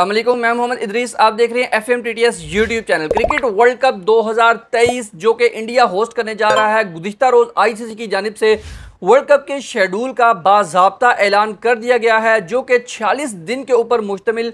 अल्लाह मैं मोहम्मद इदरीस आप देख रहे हैं F M T T S YouTube channel cricket world cup 2023 जो कि इंडिया होस्ट करने जा रहा है गुजशतर रोज़ आईसीसी की जानब से वर्ल्ड कप के शेड्यूल का बाबा ऐलान कर दिया गया है जो कि 46 दिन के ऊपर मुश्तमिल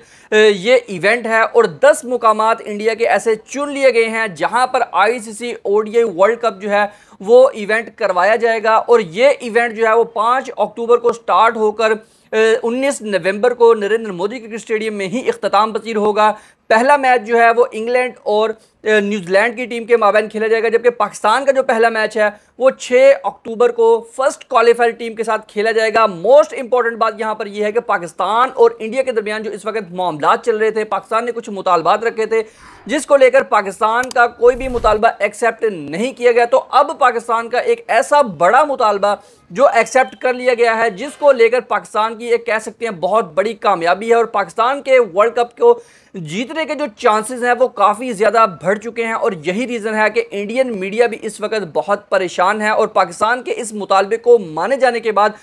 ये इवेंट है और 10 मुकाम इंडिया के ऐसे चुन लिए गए हैं जहां पर आईसीसी आई वर्ल्ड कप जो है वो इवेंट करवाया जाएगा और ये इवेंट जो है वो 5 अक्टूबर को स्टार्ट होकर उन्नीस नवंबर को नरेंद्र मोदी क्रिकेट स्टेडियम में ही अख्ताम पसीर होगा पहला मैच जो है वो इंग्लैंड और न्यूजीलैंड की टीम के माबैन खेला जाएगा जबकि पाकिस्तान का जो पहला मैच है वो 6 अक्टूबर को फर्स्ट क्वालिफायर टीम के साथ खेला जाएगा मोस्ट इंपॉर्टेंट बात यहाँ पर यह है कि पाकिस्तान और इंडिया के दरमियान जो इस वक्त मामला चल रहे थे पाकिस्तान ने कुछ मुतालबात रखे थे जिसको लेकर पाकिस्तान का कोई भी मुतालबा एक्सेप्ट नहीं किया गया तो अब पाकिस्तान का एक ऐसा बड़ा मुतालबा जो एक्सेप्ट कर लिया गया है जिसको लेकर पाकिस्तान की एक कह सकते हैं बहुत बड़ी कामयाबी है और पाकिस्तान के वर्ल्ड कप को जीतने खतरे के जो चांसेस हैं वो काफ़ी ज़्यादा बढ़ चुके हैं और यही रीज़न है कि इंडियन मीडिया भी इस वक्त बहुत परेशान है और पाकिस्तान के इस मुतालबे को माने जाने के बाद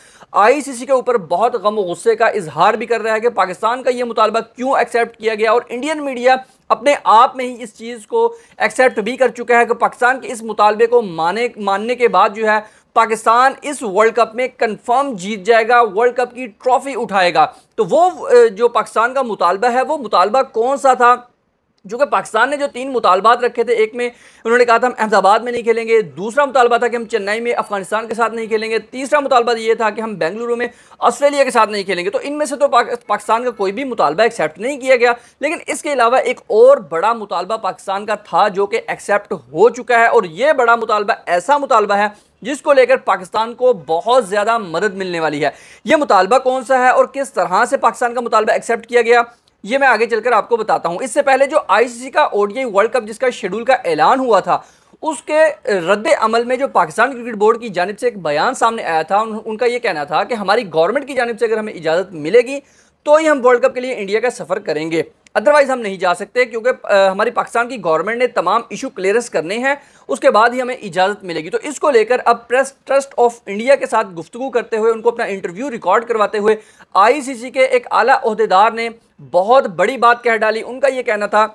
आईसीसी के ऊपर बहुत गम गुस्से का इजहार भी कर रहा है कि पाकिस्तान का ये मुतालबा क्यों एक्सेप्ट किया गया और इंडियन मीडिया अपने आप में ही इस चीज़ को एक्सेप्ट भी कर चुका है कि पाकिस्तान के इस मुतालबे को माने मानने के बाद जो है पाकिस्तान इस वर्ल्ड कप में कंफर्म जीत जाएगा वर्ल्ड कप की ट्रॉफी उठाएगा तो वो जो पाकिस्तान का मुतालबा है वो मुतालबा कौन सा था जो कि पाकिस्तान ने जो तीन मुतालबात रखे थे एक में उन्होंने कहा था हम अहमदाबाद में नहीं खेलेंगे दूसरा मुतालबा था कि हम चेन्नई में अफगानिस्तान के साथ नहीं खेलेंगे तीसरा मुतालबा ये था कि हम बेंगलुरु में ऑस्ट्रेलिया के साथ नहीं खेलेंगे तो इनमें से तो पाकिस्तान का कोई भी मुतालबा एक्सेप्ट नहीं किया गया लेकिन इसके अलावा एक और बड़ा मुतालबा पाकिस्तान का था जो कि एक्सेप्ट हो चुका है और ये बड़ा मुतालबा ऐसा मुतालबा है जिसको लेकर पाकिस्तान को बहुत ज़्यादा मदद मिलने वाली है ये मुतालबा कौन सा है और किस तरह से पाकिस्तान का मुतालबा एक्सेप्ट किया गया ये मैं आगे चलकर आपको बताता हूँ इससे पहले जो आईसीसी का ओडीआई वर्ल्ड कप जिसका शेड्यूल का ऐलान हुआ था उसके रद्द अमल में जो पाकिस्तान क्रिकेट बोर्ड की जानब से एक बयान सामने आया था उन, उनका यह कहना था कि हमारी गवर्नमेंट की जानब से अगर हमें इजाज़त मिलेगी तो ही हम वर्ल्ड कप के लिए इंडिया का सफ़र करेंगे अदरवाइज़ हम नहीं जा सकते क्योंकि हमारी पाकिस्तान की गवर्नमेंट ने तमाम इशू क्लियरेंस करने हैं उसके बाद ही हमें इजाज़त मिलेगी तो इसको लेकर अब प्रेस ट्रस्ट ऑफ इंडिया के साथ गुफ्तु करते हुए उनको अपना इंटरव्यू रिकॉर्ड करवाते हुए आई के एक आला अहदेदार ने बहुत बड़ी बात कह डाली उनका यह कहना था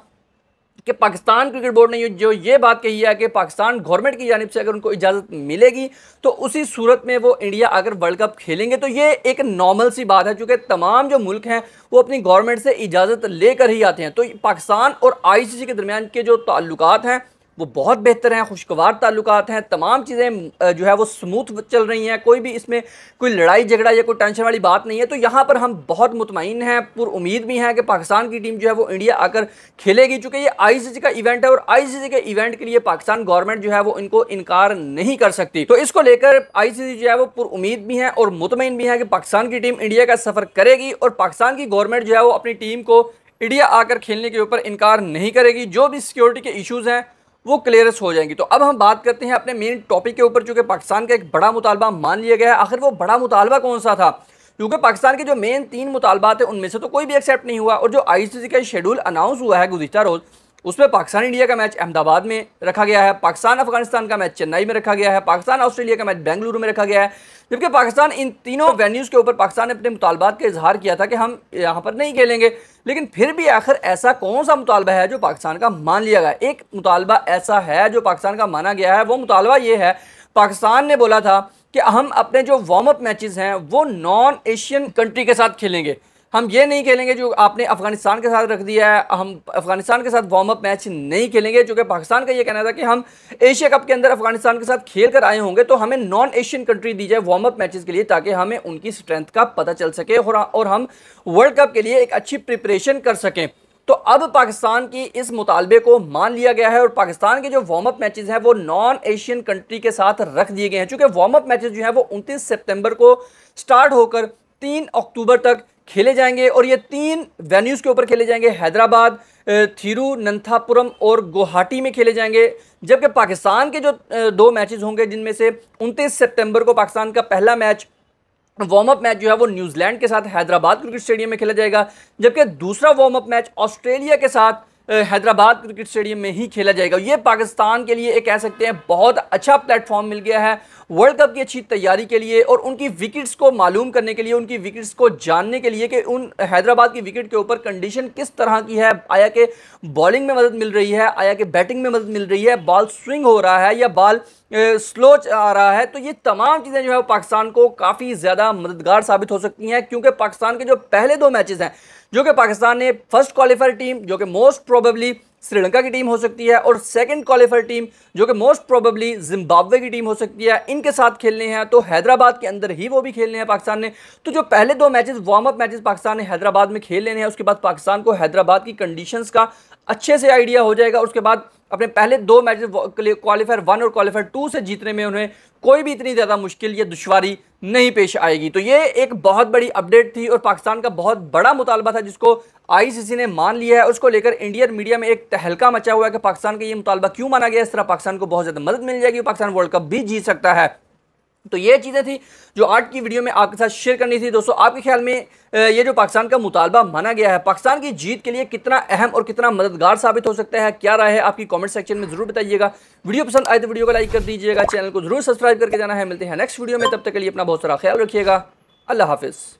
कि पाकिस्तान क्रिकेट बोर्ड ने जो ये बात कही है कि पाकिस्तान गवर्नमेंट की जानब से अगर उनको इजाज़त मिलेगी तो उसी सूरत में वो इंडिया अगर वर्ल्ड कप खेलेंगे तो ये एक नॉर्मल सी बात है चूँकि तमाम जो मुल्क हैं वो अपनी गवर्नमेंट से इजाज़त लेकर ही आते हैं तो पाकिस्तान और आईसीसी के दरमियान के जो ताल्लुक हैं वो बहुत बेहतर हैं खुशगवार ताल्लुक हैं तमाम चीज़ें जो है वो स्मूथ चल रही हैं कोई भी इसमें कोई लड़ाई झगड़ा या कोई टेंशन वाली बात नहीं है तो यहाँ पर हम बहुत मुतमिन हैं पुर उम्मीद भी हैं कि पाकिस्तान की टीम जो है वो इंडिया आकर खेलेगी चूँकि ये सी का इवेंट है और सी के इवेंट के लिए पाकिस्तान गवर्नमेंट जो है वो इनको इनकार नहीं कर सकती तो इसको लेकर सी जो है वो पुर उम्मीद भी हैं और मुतमिन भी हैं कि पाकिस्तान की टीम इंडिया का सफ़र करेगी और पाकिस्तान की गवर्नमेंट जो है वो अपनी टीम को इंडिया आकर खेलने के ऊपर इनकार नहीं करेगी जो भी सिक्योरिटी के इशूज़ हैं वो क्लियरस हो जाएंगी तो अब हम बात करते हैं अपने मेन टॉपिक के ऊपर चूँकि पाकिस्तान का एक बड़ा मुतालबा मान लिया गया है आखिर वो बड़ा मुतालबा कौन सा था क्योंकि पाकिस्तान के जो मेन तीन मुतालबात हैं उनमें से तो कोई भी एक्सेप्ट नहीं हुआ और जो आईसीसी का शेड्यूल अनाउंस हुआ है गुजशत रोज़ उसमें पाकिस्तान इंडिया का मैच अहमदाबाद में रखा गया है पाकिस्तान अफगानिस्तान का मैच चेन्नई में रखा गया है पाकिस्तान ऑस्ट्रेलिया का मैच बेंगलुरु में रखा गया है जबकि पाकिस्तान इन तीनों वेन्यूज़ के ऊपर पाकिस्तान ने अपने मुतालबात का इजहार किया था कि हम यहाँ पर नहीं खेलेंगे लेकिन फिर भी आखिर ऐसा कौन सा मुतालबा है जो पाकिस्तान का मान लिया गया एक मुतालबा ऐसा है जो पाकिस्तान का माना गया है वो मुतालबा ये है पाकिस्तान ने बोला था कि हम अपने जो वार्म अप मैचेस हैं वो नॉन एशियन कंट्री के साथ खेलेंगे हम ये नहीं खेलेंगे जो आपने अफगानिस्तान के साथ रख दिया है हम अफगानिस्तान के साथ वार्म अप मैच नहीं खेलेंगे जो कि पाकिस्तान का ये कहना था कि हम एशिया कप के अंदर अफगानिस्तान के साथ खेल कर आए होंगे तो हमें नॉन एशियन कंट्री दी जाए वार्म अप मैचेस के लिए ताकि हमें उनकी स्ट्रेंथ का पता चल सके और, और हम वर्ल्ड कप के लिए एक अच्छी प्रिपरेशन कर सकें तो अब पाकिस्तान की इस मुतालबे को मान लिया गया है और पाकिस्तान के जो वार्म अप मैचेस हैं वो नॉन एशियन कंट्री के साथ रख दिए गए हैं चूँकि वार्म अप मैचेस जो हैं वो 29 सितंबर को स्टार्ट होकर 3 अक्टूबर तक खेले जाएंगे और ये तीन वेन्यूज़ के ऊपर खेले जाएंगे हैदराबाद थिरुनंथापुरम और गुवाहाटी में खेले जाएंगे जबकि पाकिस्तान के जो दो मैचेस होंगे जिनमें से 29 सितंबर को पाकिस्तान का पहला मैच वार्म अप मैच जो है वो न्यूजीलैंड के साथ हैदराबाद क्रिकेट स्टेडियम में खेला जाएगा जबकि दूसरा वार्म अप मैच ऑस्ट्रेलिया के साथ हैदराबाद क्रिकेट स्टेडियम में ही खेला जाएगा ये पाकिस्तान के लिए एक कह सकते हैं बहुत अच्छा प्लेटफॉर्म मिल गया है वर्ल्ड कप की अच्छी तैयारी के लिए और उनकी विकेट्स को मालूम करने के लिए उनकी विकेट्स को जानने के लिए कि उन हैदराबाद की विकेट के ऊपर कंडीशन किस तरह की है आया के बॉलिंग में मदद मिल रही है आया के बैटिंग में मदद मिल रही है बॉल स्विंग हो रहा है या बॉल स्लो आ रहा है तो ये तमाम चीज़ें जो है पाकिस्तान को काफ़ी ज़्यादा मददगार साबित हो सकती हैं क्योंकि पाकिस्तान के जो पहले दो मैचेज़ हैं जो कि पाकिस्तान ने फर्स्ट क्वालिफायर टीम जो कि मोस्ट प्रोबेबली श्रीलंका की टीम हो सकती है और सेकंड क्वालिफायर टीम जो कि मोस्ट प्रोबेबली जिम्बाब्वे की टीम हो सकती है इनके साथ खेलने हैं तो हैदराबाद के अंदर ही वो भी खेलने हैं पाकिस्तान ने तो जो पहले दो matches warm up matches Pakistan ने हैदराबाद में खेल लेने हैं उसके बाद पाकिस्तान को हैदराबाद की कंडीशंस का अच्छे से आइडिया हो जाएगा उसके बाद अपने पहले दो मैच क्वालिफायर वन और क्वालिफायर टू से जीतने में उन्हें कोई भी इतनी ज़्यादा मुश्किल या दुशारी नहीं पेश आएगी तो ये एक बहुत बड़ी अपडेट थी और पाकिस्तान का बहुत बड़ा मुतालबा था जिसको आईसीसी ने मान लिया है उसको लेकर इंडियन मीडिया में एक तहलका मचा हुआ है कि पाकिस्तान का ये मुतालबा क्यों माना गया इस तरह पाकिस्तान को बहुत ज़्यादा मदद मिल जाएगी पाकिस्तान वर्ल्ड कप भी जीत सकता है तो ये चीज़ें थी जो आज की वीडियो में आपके साथ शेयर करनी थी दोस्तों आपके ख्याल में ये जो पाकिस्तान का मुतालबा माना गया है पाकिस्तान की जीत के लिए कितना अहम और कितना मददगार साबित हो सकता है क्या राय है आपकी कमेंट सेक्शन में जरूर बताइएगा वीडियो पसंद आए तो वीडियो को लाइक कर दीजिएगा चैनल को जरूर सब्सक्राइब करके जाना है मिलते हैं नेक्स्ट वीडियो में तब तक के लिए अपना बहुत सारा ख्याल रखिएगा अल्लाह हाफिज़